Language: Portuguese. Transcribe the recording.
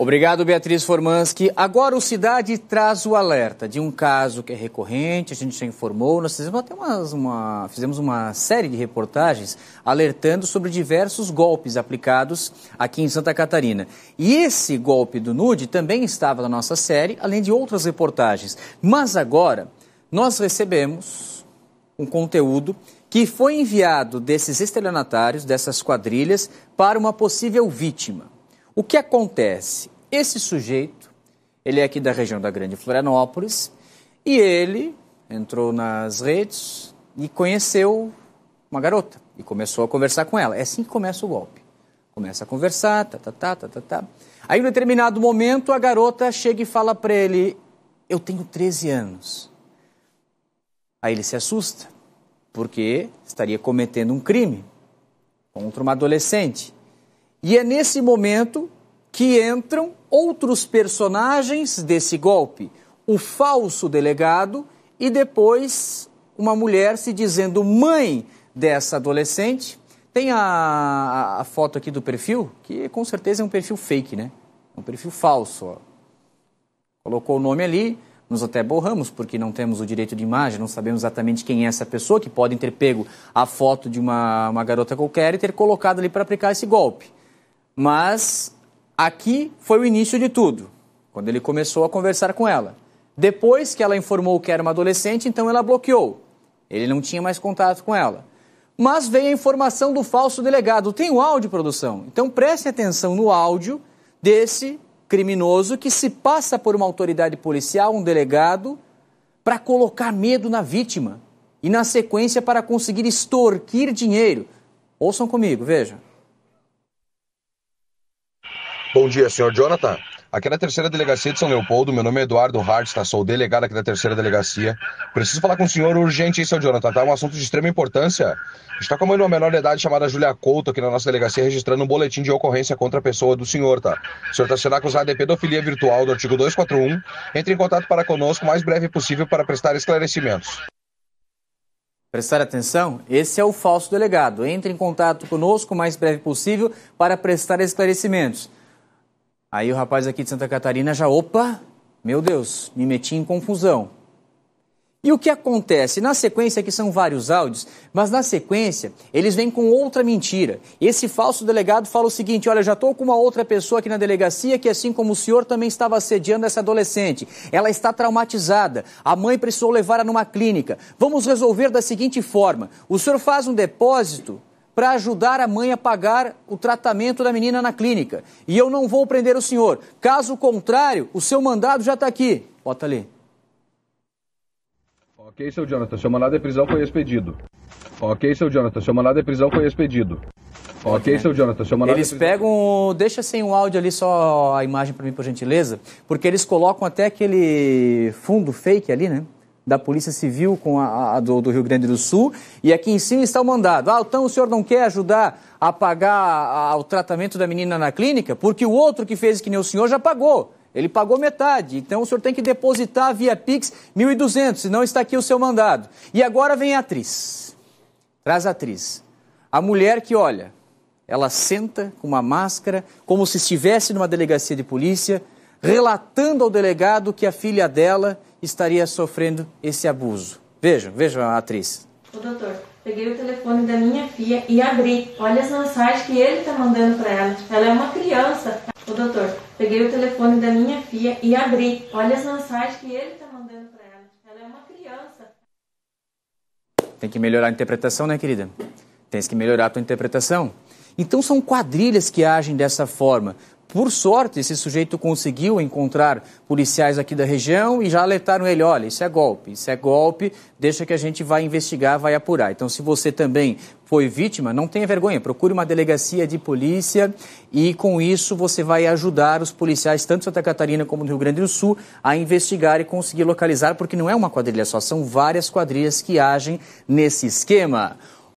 Obrigado, Beatriz Formanski. Agora o Cidade traz o alerta de um caso que é recorrente, a gente já informou, nós fizemos até umas, uma, fizemos uma série de reportagens alertando sobre diversos golpes aplicados aqui em Santa Catarina. E esse golpe do nude também estava na nossa série, além de outras reportagens. Mas agora nós recebemos um conteúdo que foi enviado desses estelionatários, dessas quadrilhas, para uma possível vítima. O que acontece? Esse sujeito, ele é aqui da região da Grande Florianópolis e ele entrou nas redes e conheceu uma garota e começou a conversar com ela. É assim que começa o golpe. Começa a conversar, tá, tá, tá, tá, tá, tá. Aí, em um determinado momento, a garota chega e fala para ele: Eu tenho 13 anos. Aí ele se assusta, porque estaria cometendo um crime contra uma adolescente. E é nesse momento que entram outros personagens desse golpe: o falso delegado e depois uma mulher se dizendo mãe dessa adolescente. Tem a, a foto aqui do perfil, que com certeza é um perfil fake, né? um perfil falso. Ó. Colocou o nome ali, nós até borramos, porque não temos o direito de imagem, não sabemos exatamente quem é essa pessoa, que podem ter pego a foto de uma, uma garota qualquer e ter colocado ali para aplicar esse golpe. Mas aqui foi o início de tudo, quando ele começou a conversar com ela. Depois que ela informou que era uma adolescente, então ela bloqueou. Ele não tinha mais contato com ela. Mas veio a informação do falso delegado. Tem o áudio, produção? Então preste atenção no áudio desse criminoso que se passa por uma autoridade policial, um delegado, para colocar medo na vítima e, na sequência, para conseguir extorquir dinheiro. Ouçam comigo, vejam. Bom dia, senhor Jonathan. Aqui na é terceira delegacia de São Leopoldo, meu nome é Eduardo Hartz, tá? sou delegado aqui da terceira delegacia. Preciso falar com o senhor urgente, hein, seu Jonathan? Tá um assunto de extrema importância. Está com a tá uma menor de idade chamada Julia Couto aqui na nossa delegacia registrando um boletim de ocorrência contra a pessoa do senhor, tá? O senhor está sendo acusado de pedofilia virtual do artigo 241. Entre em contato para conosco o mais breve possível para prestar esclarecimentos. Prestar atenção? Esse é o falso delegado. Entre em contato conosco o mais breve possível para prestar esclarecimentos. Aí o rapaz aqui de Santa Catarina já, opa, meu Deus, me meti em confusão. E o que acontece? Na sequência, que são vários áudios, mas na sequência eles vêm com outra mentira. Esse falso delegado fala o seguinte: olha, já estou com uma outra pessoa aqui na delegacia que, assim como o senhor, também estava assediando essa adolescente. Ela está traumatizada. A mãe precisou levar a numa clínica. Vamos resolver da seguinte forma: o senhor faz um depósito para ajudar a mãe a pagar o tratamento da menina na clínica. E eu não vou prender o senhor. Caso contrário, o seu mandado já está aqui. Bota ali. Ok, seu Jonathan, seu mandado de prisão foi expedido. Ok, seu Jonathan, seu mandado de prisão foi expedido. Ok, é. seu Jonathan, seu mandado. Eles pegam. Deixa sem o áudio ali só a imagem para mim, por gentileza, porque eles colocam até aquele fundo fake ali, né? da Polícia Civil com a, a do, do, Rio Grande do Sul. E aqui em cima está o mandado. Ah, então o senhor não quer ajudar a pagar a, a, o tratamento da menina na clínica? Porque o outro que fez que nem o senhor já pagou. Ele pagou metade, então o senhor tem que depositar via Pix 1.200, senão está aqui o seu mandado. E agora vem a atriz. Traz a atriz. A mulher que, olha, ela senta com uma máscara, como se estivesse numa delegacia de polícia, relatando ao delegado que a filha dela estaria sofrendo esse abuso. Vejam, vejam a atriz. O doutor, peguei o telefone da minha filha e abri. Olha as mensagens que ele está mandando para ela. Ela é uma criança. O doutor, peguei o telefone da minha filha e abri. Olha as mensagens que ele está mandando para ela. Ela é uma criança. Tem que melhorar a interpretação, né, querida? Tens que melhorar a tua interpretação. Então são quadrilhas que agem dessa forma. Por sorte, esse sujeito conseguiu encontrar policiais aqui da região e já alertaram ele: olha, isso é golpe, isso é golpe, deixa que a gente vai investigar, vai apurar. Então, se você também foi vítima, não tenha vergonha, procure uma delegacia de polícia e com isso você vai ajudar os policiais, tanto de Santa Catarina como do Rio Grande do Sul, a investigar e conseguir localizar, porque não é uma quadrilha só, são várias quadrilhas que agem nesse esquema.